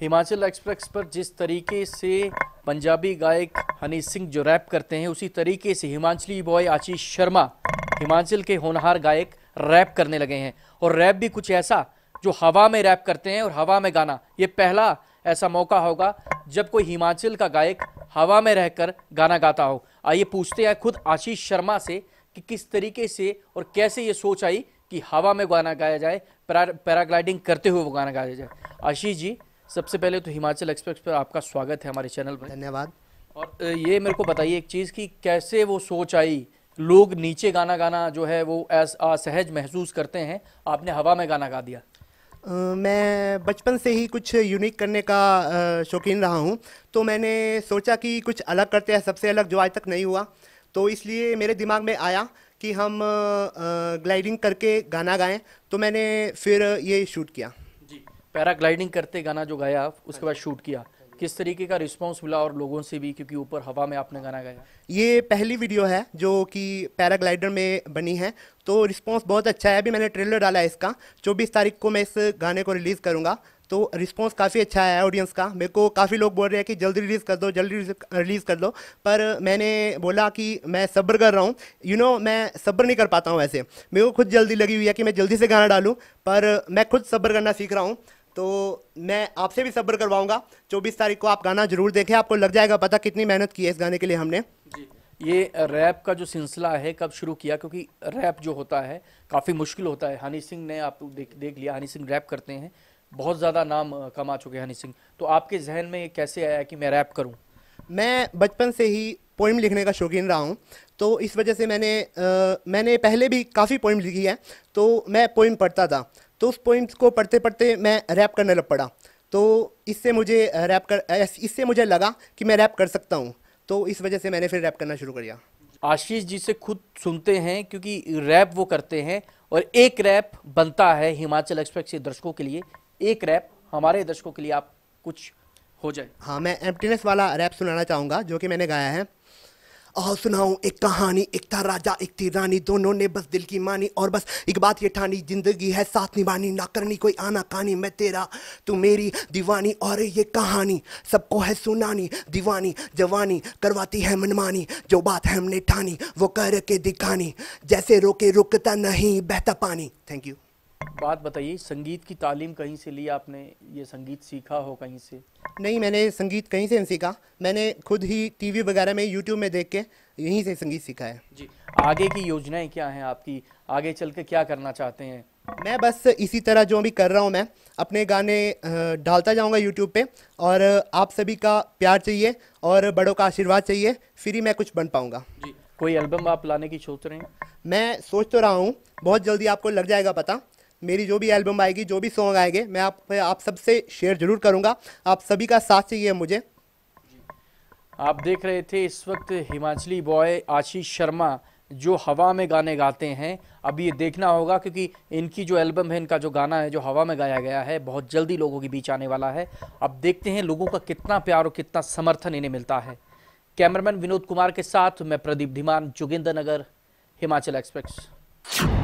Himachal express पर जिस तरीके से पंजाबी गायक हनी सिंह जो रैप करते हैं उसी तरीके से हिमाचली बॉय आशीष शर्मा हिमाचल के होनहार गायक रैप करने लगे हैं और रैप भी कुछ ऐसा जो हवा में रैप करते हैं और हवा में गाना ये पहला ऐसा मौका होगा जब कोई हिमाचल का गायक हवा में रहकर गाना गाता हो आइए पूछते हैं खुद आशीष शर्मा से कि किस तरीके से और कैसे ये सोच आई कि हवा में गाना गाया जाए पैराग्लाइडिंग करते हुए वो गाना गाया जाए आशीष जी सबसे पहले तो हिमाचल एक्सप्रेस पर आपका स्वागत है हमारे चैनल पर धन्यवाद और ये मेरे को बताइए एक चीज़ कि कैसे वो सोच आई लोग नीचे गाना गाना जो है वो असहज महसूस करते हैं आपने हवा में गाना गा दिया मैं बचपन से ही कुछ यूनिक करने का शौकीन रहा हूँ तो मैंने सोचा कि कुछ अलग करते हैं सबसे अलग जो आज तक नहीं हुआ तो इसलिए मेरे दिमाग में आया कि हम ग्लाइडिंग करके गाना गाएं तो मैंने फिर ये शूट किया पैराग्लाइडिंग करते गाना जो गाया हाँ उसके बाद शूट किया हाँ किस तरीके का रिस्पांस मिला और लोगों से भी क्योंकि ऊपर हवा में आपने गाना गाया ये पहली वीडियो है जो कि पैराग्लाइडर में बनी है तो रिस्पांस बहुत अच्छा है अभी मैंने ट्रेलर डाला है इसका चौबीस तारीख को मैं इस गाने को रिलीज़ करूँगा तो रिस्पांस काफ़ी अच्छा है ऑडियंस का मेरे को काफ़ी लोग बोल रहे हैं कि जल्दी रिलीज़ कर दो जल्दी रिलीज़ कर दो पर मैंने बोला कि मैं सब्र कर रहा हूँ यू नो मैं सब्र नहीं कर पाता हूँ वैसे मेरे को खुद जल्दी लगी हुई है कि मैं जल्दी से गाना डालूँ पर मैं खुद सब्र करना सीख रहा हूँ तो मैं आपसे भी सब्र करवाऊँगा चौबीस तारीख को आप गाना जरूर देखें आपको लग जाएगा पता कितनी मेहनत की है इस गाने के लिए हमने ये रैप का जो सिलसिला है कब शुरू किया क्योंकि रैप जो होता है काफ़ी मुश्किल होता है हनी सिंह ने आप देख देख लिया हनी सिंह रैप करते हैं बहुत ज़्यादा नाम कमा चुके हैं हनी सिंह तो आपके जहन में ये कैसे आया कि मैं रैप करूँ मैं बचपन से ही पोइम लिखने का शौकीन रहा हूँ तो इस वजह से मैंने आ, मैंने पहले भी काफ़ी पोइम लिखी है तो मैं पोइम पढ़ता था तो उस पोइम्स को पढ़ते पढ़ते मैं रैप करने लग पड़ा तो इससे मुझे रैप कर इससे मुझे लगा कि मैं रैप कर सकता हूँ तो इस वजह से मैंने फिर रैप करना शुरू किया आशीष जी से खुद सुनते हैं क्योंकि रैप वो करते हैं और एक रैप बनता है हिमाचल एक्सप्रेस के दर्शकों के लिए एक रैप हमारे दर्शकों के लिए आप कुछ हो जाए हाँ मैं एम्प्टीनेस वाला रैप सुनाना चाहूँगा जो कि मैंने गाया है और सुनाऊँ एक कहानी एक था राजा एक थी रानी दोनों ने बस दिल की मानी और बस एक बात ये ठानी जिंदगी है साथ निभानी ना करनी कोई आना कहानी मैं तेरा तू मेरी दीवानी और ये कहानी सबको है सुनानी दीवानी जवानी करवाती है मनमानी जो बात है हमने ठानी वो करके दिखानी जैसे रोके रुकता नहीं बहता पानी थैंक यू बात बताइए संगीत की तालीम कहीं से ली आपने ये संगीत सीखा हो कहीं से नहीं मैंने संगीत कहीं से नहीं सीखा मैंने खुद ही टीवी वगैरह में यूट्यूब में देख के यहीं से संगीत सीखा है जी आगे की योजनाएं क्या हैं आपकी आगे चल के क्या करना चाहते हैं मैं बस इसी तरह जो भी कर रहा हूँ मैं अपने गाने डालता जाऊँगा यूट्यूब पे और आप सभी का प्यार चाहिए और बड़ों का आशीर्वाद चाहिए फिर ही मैं कुछ बन पाऊँगा जी कोई एल्बम आप लाने की सोच रहे हैं मैं सोच तो रहा हूँ बहुत जल्दी आपको लग जाएगा पता मेरी जो भी एल्बम आएगी जो भी सॉन्ग आएंगे मैं आप आप सबसे शेयर जरूर करूँगा आप सभी का साथ चाहिए मुझे आप देख रहे थे इस वक्त हिमाचली बॉय आशीष शर्मा जो हवा में गाने गाते हैं अब ये देखना होगा क्योंकि इनकी जो एल्बम है इनका जो गाना है जो हवा में गाया गया है बहुत जल्दी लोगों के बीच आने वाला है अब देखते हैं लोगों का कितना प्यार और कितना समर्थन इन्हें मिलता है कैमरामैन विनोद कुमार के साथ मैं प्रदीप धीमान जोगिंदर नगर हिमाचल एक्सप्रेस